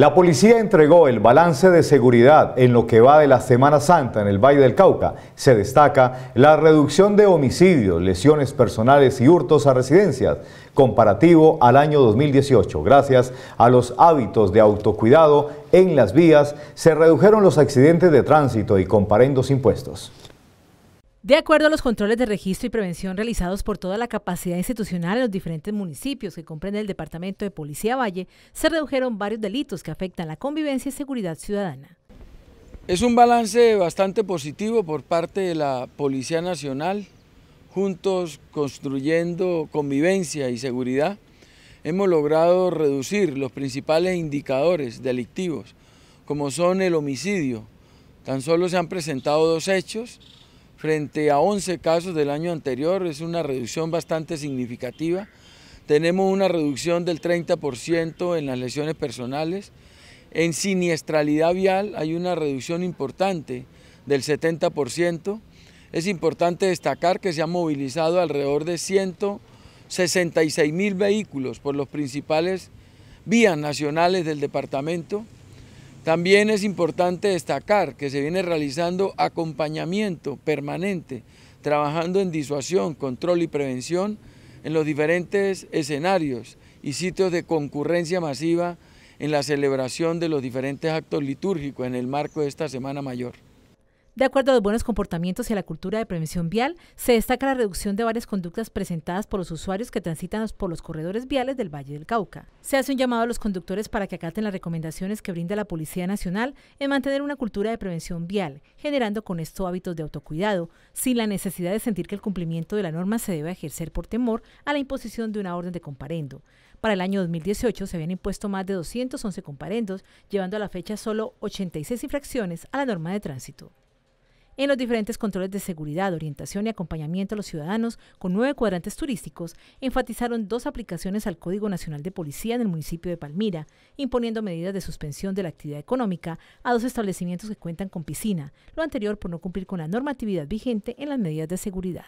La policía entregó el balance de seguridad en lo que va de la Semana Santa en el Valle del Cauca. Se destaca la reducción de homicidios, lesiones personales y hurtos a residencias, comparativo al año 2018. Gracias a los hábitos de autocuidado en las vías, se redujeron los accidentes de tránsito y comparendos impuestos. De acuerdo a los controles de registro y prevención realizados por toda la capacidad institucional en los diferentes municipios que comprende el Departamento de Policía Valle, se redujeron varios delitos que afectan la convivencia y seguridad ciudadana. Es un balance bastante positivo por parte de la Policía Nacional, juntos construyendo convivencia y seguridad. Hemos logrado reducir los principales indicadores delictivos, como son el homicidio. Tan solo se han presentado dos hechos, frente a 11 casos del año anterior, es una reducción bastante significativa. Tenemos una reducción del 30% en las lesiones personales. En siniestralidad vial hay una reducción importante del 70%. Es importante destacar que se han movilizado alrededor de 166 mil vehículos por los principales vías nacionales del departamento. También es importante destacar que se viene realizando acompañamiento permanente, trabajando en disuasión, control y prevención en los diferentes escenarios y sitios de concurrencia masiva en la celebración de los diferentes actos litúrgicos en el marco de esta Semana Mayor. De acuerdo a los buenos comportamientos y a la cultura de prevención vial, se destaca la reducción de varias conductas presentadas por los usuarios que transitan por los corredores viales del Valle del Cauca. Se hace un llamado a los conductores para que acaten las recomendaciones que brinda la Policía Nacional en mantener una cultura de prevención vial, generando con esto hábitos de autocuidado, sin la necesidad de sentir que el cumplimiento de la norma se debe ejercer por temor a la imposición de una orden de comparendo. Para el año 2018 se habían impuesto más de 211 comparendos, llevando a la fecha solo 86 infracciones a la norma de tránsito en los diferentes controles de seguridad, orientación y acompañamiento a los ciudadanos con nueve cuadrantes turísticos, enfatizaron dos aplicaciones al Código Nacional de Policía en el municipio de Palmira, imponiendo medidas de suspensión de la actividad económica a dos establecimientos que cuentan con piscina, lo anterior por no cumplir con la normatividad vigente en las medidas de seguridad.